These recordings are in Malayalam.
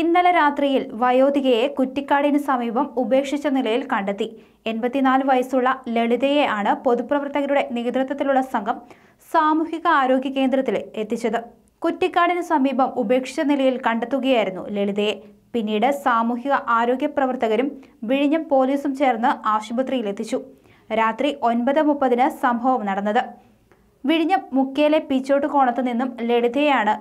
ഇന്നലെ രാത്രിയിൽ വയോധികയെ കുറ്റിക്കാടിന് സമീപം ഉപേക്ഷിച്ച നിലയിൽ കണ്ടെത്തി എൺപത്തിനാല് വയസ്സുള്ള ലളിതയെ ആണ് പൊതുപ്രവർത്തകരുടെ നേതൃത്വത്തിലുള്ള സംഘം സാമൂഹിക ആരോഗ്യ കേന്ദ്രത്തിൽ എത്തിച്ചത് കുറ്റിക്കാടിന് സമീപം ഉപേക്ഷിച്ച നിലയിൽ കണ്ടെത്തുകയായിരുന്നു ലളിതയെ പിന്നീട് സാമൂഹിക ആരോഗ്യ പ്രവർത്തകരും വിഴിഞ്ഞം പോലീസും ചേർന്ന് ആശുപത്രിയിലെത്തിച്ചു രാത്രി ഒൻപത് മുപ്പതിന് സംഭവം നടന്നത് വിഴിഞ്ഞം മുക്കേലെ പിച്ചോട്ട് കോണത്ത് നിന്നും ലളിതയാണ്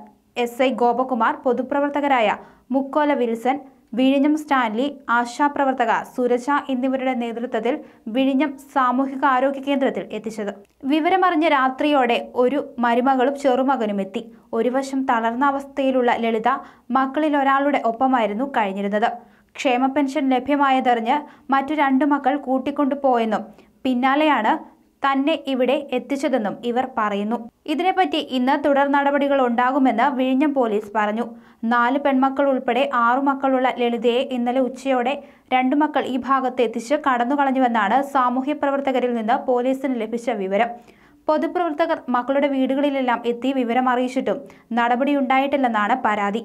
എസ് ഐ ഗോപകുമാർ പൊതുപ്രവർത്തകരായ മുക്കോല വിൽസൺ വിഴിഞ്ഞം സ്റ്റാൻലി ആശാപ്രവർത്തക സുരജ എന്നിവരുടെ നേതൃത്വത്തിൽ വിഴിഞ്ഞം സാമൂഹിക ആരോഗ്യ കേന്ദ്രത്തിൽ എത്തിച്ചത് വിവരമറിഞ്ഞ രാത്രിയോടെ ഒരു മരുമകളും ചെറുമകനും എത്തി ഒരു വശം തളർന്ന അവസ്ഥയിലുള്ള ലളിത മക്കളിൽ ഒരാളുടെ ഒപ്പമായിരുന്നു കഴിഞ്ഞിരുന്നത് ക്ഷേമ പെൻഷൻ ലഭ്യമായതറിഞ്ഞ് മറ്റു രണ്ട് മക്കൾ കൂട്ടിക്കൊണ്ടുപോയെന്നും പിന്നാലെയാണ് തന്നെ ഇവിടെ എത്തിച്ചതെന്നും ഇവർ പറയുന്നു ഇതിനെപ്പറ്റി ഇന്ന് തുടർ നടപടികൾ ഉണ്ടാകുമെന്ന് വിഴിഞ്ഞം പോലീസ് പറഞ്ഞു നാല് പെൺമക്കൾ ഉൾപ്പെടെ ആറു മക്കളുള്ള ലളിതയെ ഇന്നലെ ഉച്ചയോടെ രണ്ടു മക്കൾ ഈ ഭാഗത്ത് എത്തിച്ച് കടന്നുകളഞ്ഞുവെന്നാണ് സാമൂഹ്യ പ്രവർത്തകരിൽ നിന്ന് പോലീസിന് ലഭിച്ച വിവരം പൊതുപ്രവർത്തകർ മക്കളുടെ വീടുകളിലെല്ലാം എത്തി വിവരം അറിയിച്ചിട്ടും നടപടിയുണ്ടായിട്ടില്ലെന്നാണ് പരാതി